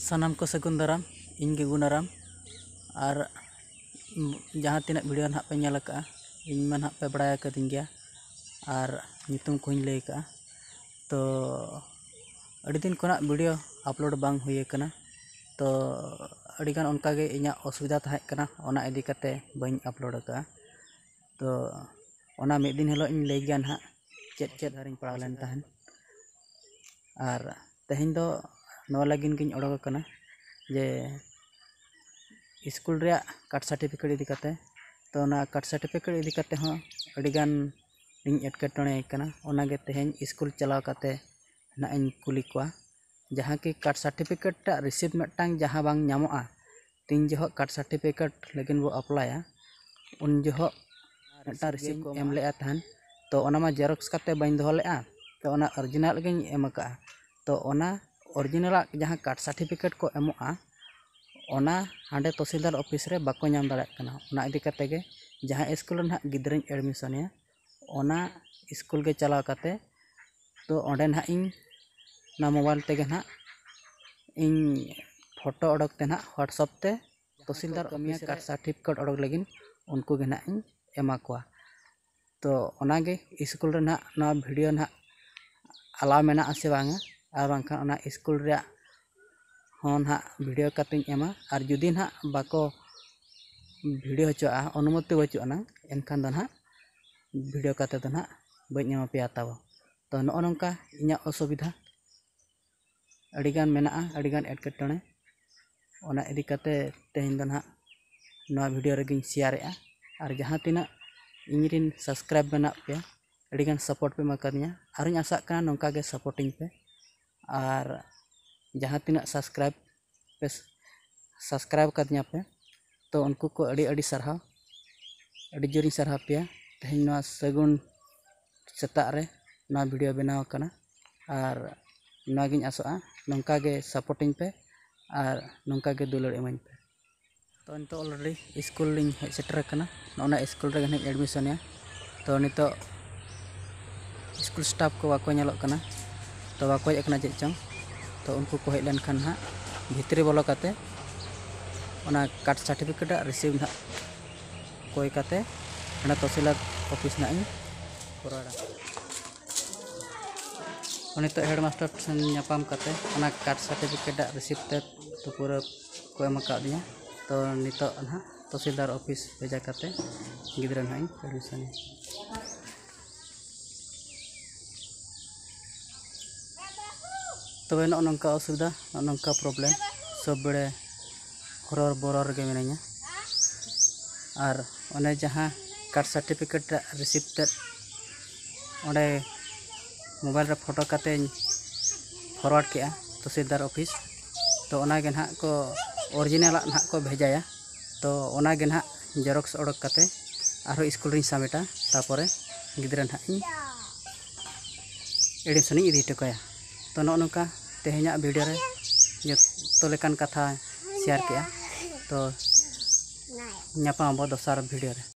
sanam ko sekundaram in gunaram ar jahat tinak video nak penyalaka nyala ka in man hak pe badaya ka ting ya ar nyitum ko in to adi kona video upload bang huye kana to adi kan onka ge inya osuwidha ta hak kana ona edi kate upload ka to ona medin helo in legian ha chet chet haring pralan ar tehindo to उड़ोकना जे school कट certificate इदीकते तो कट certificate इदीकते एटकेटना तेहेन school चलावे ना कुली को जहाँ की कट सार्टिफिकेट रिसिप मेटांग जहाँ तीन जो कट सार्टिफिकेट लगे बो अपलाय उन जो रिसिप एम तो जेरोक्स बैंक दोह लगे तो ओरिजिनल जहाँ कास्ट सार्टिफिकेट को एमोगा हाँ तहसीलदार ऑफिस बाको नाम दागे जहाँ स्कूल ना गिद्रेन एडमिशन ओना स्कूल के चलाव करते तो ना ना मोबाइल तेगे ना इन फोटो उडोकते ना व्हाट्सअप तहसीलदार कमिया कास्ट सार्टिफिकेट उडोक लगी उनको ना को तो स्कूल ना भिडियो ना अलाव मना से बांगा ᱟᱨ ᱵᱟᱝᱠᱷᱟᱱ ᱚᱱᱟ ᱥᱠᱩᱞ ᱨᱮᱭᱟᱜ ᱦᱚᱸ ᱱᱟᱦᱟᱜ ᱵᱷᱤᱰᱭᱳ ᱠᱟᱛᱮᱧ ᱮᱢᱟ ᱟᱨ ᱡᱩᱫᱤ ᱱᱟᱦᱟᱜ ᱵᱟᱠᱚ ᱵᱷᱤᱰᱭᱳ ᱦᱚᱪᱚᱣᱟᱜᱼᱟ ᱚᱱᱩᱢᱚᱛᱤ ᱵᱟᱹᱪᱩᱜ ᱟᱱᱟᱝ ᱮᱱᱠᱷᱟᱱ ᱫᱚ ᱱᱟᱦᱟᱜ ᱵᱷᱤᱰᱭᱳ ᱠᱟᱛᱮ ᱫᱚ ᱱᱟᱦᱟᱜ ᱵᱟᱹᱧ ᱮᱢᱟ ᱯᱮᱭᱟ ᱛᱟᱵᱚ ᱛᱚ ᱱᱚᱜᱼᱚ ᱱᱚᱝᱠᱟ ᱤᱧᱟᱹᱜ ᱚᱥᱩᱵᱤᱫᱷᱟ ᱟᱹᱰᱤᱜᱟᱱ ᱢᱮᱱᱟᱜᱼᱟ ᱟᱹᱰᱤᱜᱟᱱ ᱮᱴᱠᱮᱴᱚᱬᱮ ᱚᱱᱟ ᱤᱫᱤ ᱠᱟᱛᱮ ᱛᱮᱦᱮᱧ ᱫᱚ ᱱᱟᱦᱟᱜ ᱱᱚᱣᱟ ᱵᱷᱤᱰᱭᱳ ᱨᱮᱜᱮᱧ ᱥᱮᱭᱟᱨᱮᱜᱼᱟ ᱟᱨ ᱡᱟᱦᱟᱸ ᱛᱤᱱᱟᱹᱜ ᱤᱧᱨᱮᱱ ᱥᱟᱵᱥᱠᱨᱟᱭᱤᱵ ᱢᱮᱱᱟᱜ ᱯᱮᱭᱟ ᱟᱹᱰᱤᱜᱟᱱ ᱥᱟᱯᱳᱨᱴ ᱯᱮ ᱮᱢᱟ ᱠᱟᱫᱤᱧᱟ ᱟᱨᱤᱧ ᱟᱥᱟᱜ ᱠᱟᱱᱟ ᱱᱚᱝᱠᱟ ᱜᱮ ᱥᱟᱯᱳᱨᱴᱤᱧ ᱯᱮ ᱟᱨ ᱡᱟᱦᱟᱸ ᱛᱤᱱᱟᱹᱜ ᱥᱟᱵᱥᱠᱨᱟᱭᱤᱵ ᱯᱮ ᱥᱟᱵᱥᱠᱨᱟᱭᱤᱵ ᱠᱟᱹᱫᱤᱧᱟ ᱯᱮ ᱛᱚ ᱩᱱᱠᱩ ᱠᱚ ᱟᱹᱰᱤ ᱟᱹᱰᱤ ᱥᱟᱨᱦᱟᱣ ᱟᱹᱰᱤ ᱡᱳᱨᱤᱧ ᱥᱟᱨᱦᱟᱣ ᱯᱮᱭᱟ ᱛᱮᱦᱮᱧ ᱱᱚᱣᱟ ᱥᱟᱹᱜᱩᱱ ᱥᱮᱛᱟᱜ ᱨᱮ ᱱᱚᱣᱟ ᱵᱷᱤᱰᱤᱭᱳ ᱵᱮᱱᱟᱣ ᱟᱠᱟᱱᱟ ᱟᱨ ᱱᱚᱣᱟᱜᱤᱧ ᱟᱥᱚᱜᱼᱟ ᱱᱚᱝᱠᱟᱜᱮ ᱥᱟᱯᱳᱨᱴᱤᱧ ᱯᱮ ᱟᱨ ᱱᱚᱝᱠᱟᱜᱮ ᱫᱩᱞᱟᱹᱲ ᱤᱢᱟᱹᱧ ᱯᱮ ᱛᱚ ᱱᱤᱛᱚᱜ ᱚᱞᱨᱮᱰᱤ ᱥᱠᱩᱞ ᱨᱤᱧ ᱦᱮᱡ ᱥᱮᱴᱮᱨ ᱟᱠᱟᱱᱟ ᱱᱚᱜᱼᱚᱱᱟ ᱥᱠᱩᱞ ᱨᱮᱜᱮ ᱦᱟᱸᱜ ᱮᱰᱢᱤᱥᱚᱱᱮᱭᱟ ᱛᱚ ᱱᱤᱛᱚᱜ ᱥᱠᱩᱞ ᱥᱴᱟᱯ ᱠᱚ ᱵᱟᱠᱚ ᱧᱮᱞᱚᱜ ᱠᱟᱱᱟ तो बाजना चेच तो उनको को हेलन खान हाँ भित्री बोलो काते उना कास्ट सार्टिफिकेट रिसीव हाँ कहते तहसील ऑफिस ना करा नित हेडमास्टर सेपाम कास्ट सार्टिफिकेट रिसीवते तो पूरा को एमकिया तो नित तहसीलदार ऑफिस भेजा करते ग्रा हाँ एडमिशन तब ना असुविधा ना प्रब्लेम सब बड़े हर बड़े मिना और जहाँ कास्ट सार्टिफिकेट रिसीव तेज मोबाइल फोटो कते फरवर्ड के तहसीलदार ऑफिस तो हाँ को ओरिजिनल हाँ को भेजा तो हाँ जेरोक्स उड़क करते स्कूल सामिटा तपर ग्रा हाँ एडमिशन इदीटको तो नौ ᱛᱮᱦᱮᱧᱟᱜ ᱵᱷᱤᱰᱤᱭᱳ ᱨᱮ ᱡᱚᱛᱚ ᱞᱮᱠᱟᱱ ᱠᱟᱛᱷᱟ ᱥᱮᱭᱟᱨ ᱠᱮᱜᱼᱟ ᱛᱚ ᱧᱟᱯᱟᱢ ᱟᱵᱚ ᱫᱚᱥᱟᱨ ᱵᱷᱤᱰᱤᱭᱳ ᱨᱮ